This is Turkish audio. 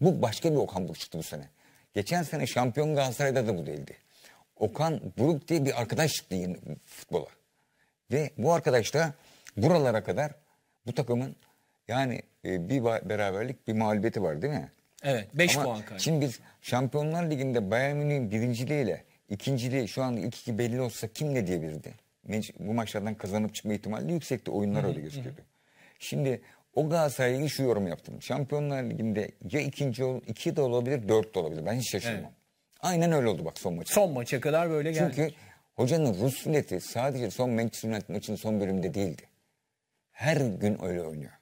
Bu başka bir Okan Buruk çıktı bu sene. Geçen sene şampiyon Galatasaray'da da bu değildi. Okan Buruk diye bir arkadaş çıktı yeni futbola. Ve bu arkadaş da buralara kadar bu takımın yani e, bir beraberlik bir mağlubiyeti var değil mi? Evet 5 puan kaybı. Şimdi biz Şampiyonlar Ligi'nde Bayern Münih'in birinciliğiyle ikinciliği şu anda ilk iki belli olsa kim ne diyebilirdi? Bu maçlardan kazanıp çıkma ihtimali yüksekti. Oyunlar hı hı, öyle gözüküyordu. Şimdi o Galatasaray'la ilgili şu yorum yaptım. Şampiyonlar Ligi'nde ya ikinci ol, iki de olabilir, dört de olabilir. Ben hiç şaşırmam. Evet. Aynen öyle oldu bak son maçı. Son maça kadar böyle geldi. Çünkü hocanın ruh sadece son Manchester United maçının son bölümünde değildi. Her gün öyle oynuyor.